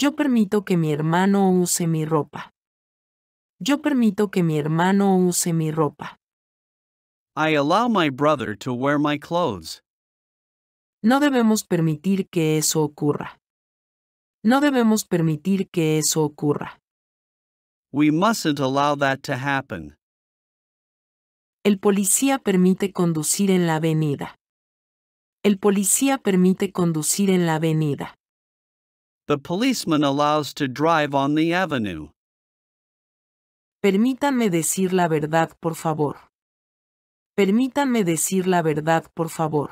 Yo permito que mi hermano use mi ropa. Yo permito que mi hermano use mi ropa. I allow my brother to wear my clothes. No debemos permitir que eso ocurra. No debemos permitir que eso ocurra. We mustn't allow that to happen. El policía permite conducir en la avenida. El policía permite conducir en la avenida. The policeman allows to drive on the avenue. Permítanme decir la verdad, por favor. Permítanme decir la verdad, por favor.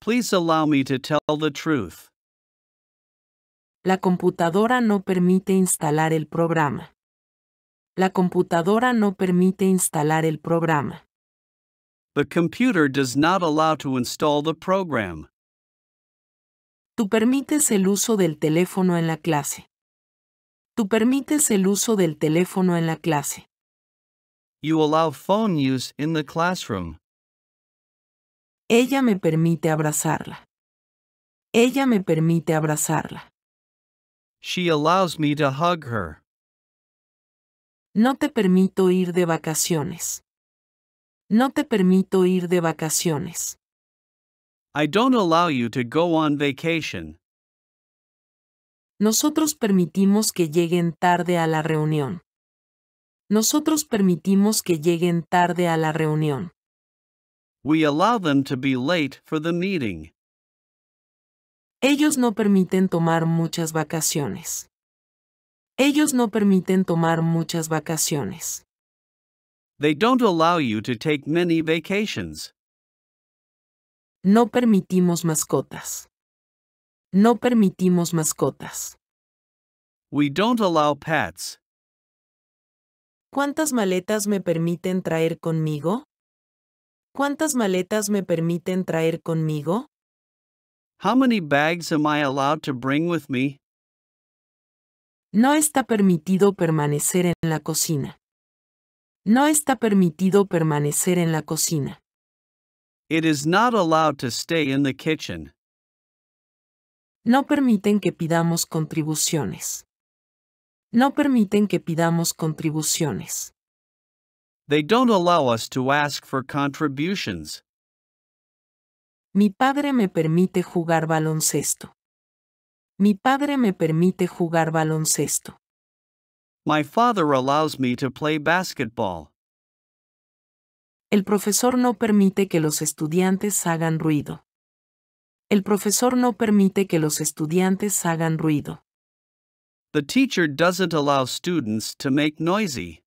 Please allow me to tell the truth. La computadora no permite instalar el programa. La computadora no permite instalar el programa. The computer does not allow to install the program. Tú permites el uso del teléfono en la clase. Tú permites el uso del teléfono en la clase. You allow phone use in the classroom. Ella me permite abrazarla. Ella me permite abrazarla. She allows me to hug her. No te permito ir de vacaciones. No te permito ir de vacaciones. I don't allow you to go on vacation. Nosotros permitimos que lleguen tarde a la reunión. Nosotros permitimos que lleguen tarde a la reunión. We allow them to be late for the meeting. Ellos no permiten tomar muchas vacaciones. Ellos no permiten tomar muchas vacaciones. They don't allow you to take many vacations. No permitimos mascotas. No permitimos mascotas. We don't allow pets. ¿Cuántas maletas me permiten traer conmigo? ¿Cuántas maletas me permiten traer conmigo? How many bags am I allowed to bring with me? No está permitido permanecer en la cocina. No está permitido permanecer en la cocina. It is not allowed to stay in the kitchen. No permiten que pidamos contribuciones. No permiten que pidamos contribuciones. They don't allow us to ask for contributions. Mi padre me permite jugar baloncesto. Mi padre me permite jugar baloncesto. My father allows me to play basketball. El profesor no permite que los estudiantes hagan ruido. El profesor no permite que los estudiantes hagan ruido. The teacher doesn't allow students to make noisy.